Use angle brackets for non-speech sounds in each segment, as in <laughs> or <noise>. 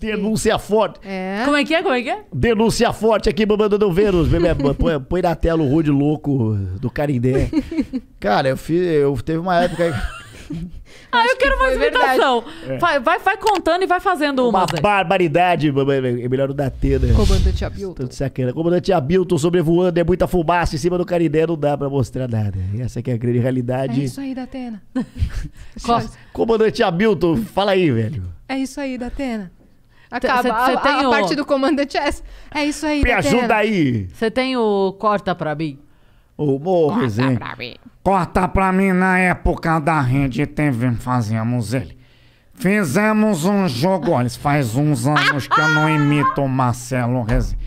Denúncia forte. É. Como é que é? Como é que é? Denúncia forte aqui, mamando não vênus. põe, põe na tela o Rude louco do Carindé. Cara, eu fiz. Eu teve uma época. Ah, eu quero que mais imitação. É. Vai, vai, vai, contando e vai fazendo uma. Uma barbaridade, mamãe. É melhor o da Atena. Né? Comandante Abilton. Tô sacana. Comandante Abilton sobrevoando, é muita fumaça em cima do Carindé, não dá pra mostrar nada. Essa aqui é a grande realidade. É isso aí, da Atena. Comandante Abilton, fala aí, velho. É isso aí, da Atena. Acaba. Cê, cê a, tem a o... parte do comandante é S. É isso aí, Me ajuda aí! Você tem o Corta Pra Mim? O Morro Corta Pra mim. Corta Pra Mim, na época da Rede TV, fazíamos ele. Fizemos um jogo, olha, faz uns anos que eu não imito o Marcelo Rezende.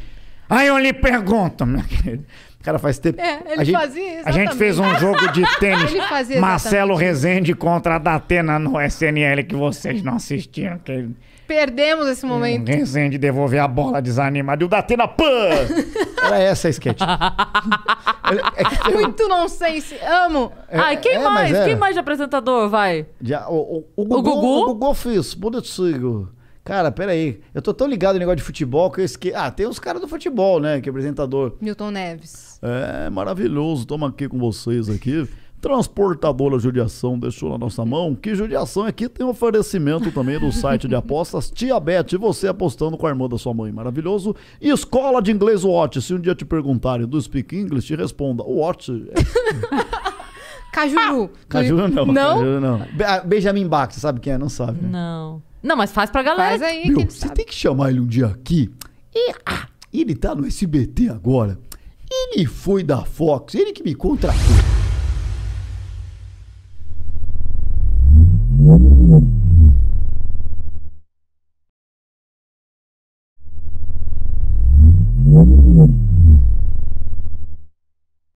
Aí eu lhe pergunto, meu querido. O cara faz tempo. É, ele a gente, fazia exatamente. A gente fez um jogo de <laughs> tênis. Marcelo Rezende contra a Datena no SNL que vocês não assistiram. Que... Perdemos esse é, momento. Um Rezende devolver a bola desanimada. E o Datena, pã! Era essa a esquete. <laughs> é, é, Muito nonsense. Amo. É, Ai, quem é, mais? Quem é. mais de apresentador, vai? o, o, o, Gugu, o Gugu? O Gugu fez. Bonitinho. Cara, peraí, eu tô tão ligado no negócio de futebol que eu esqueci. Ah, tem uns caras do futebol, né? Que é apresentador. Milton Neves. É, maravilhoso. Toma aqui com vocês aqui. Transportadora Judiação deixou na nossa mão. Que judiação aqui tem um oferecimento também do site de apostas Tia Beth, você apostando com a irmã da sua mãe. Maravilhoso. E escola de inglês Watch. Se um dia te perguntarem do Speak English, te responda. Watch. É... <laughs> Cajuru. Ah, Cajuru não. Não? Cajuru não. Benjamin Bach, você sabe quem é? Não sabe. Né? Não. Não, mas faz pra galera. Faz aí, Meu, você tem que chamar ele um dia aqui. E, ah, ele tá no SBT agora. Ele foi da Fox, ele que me contratou.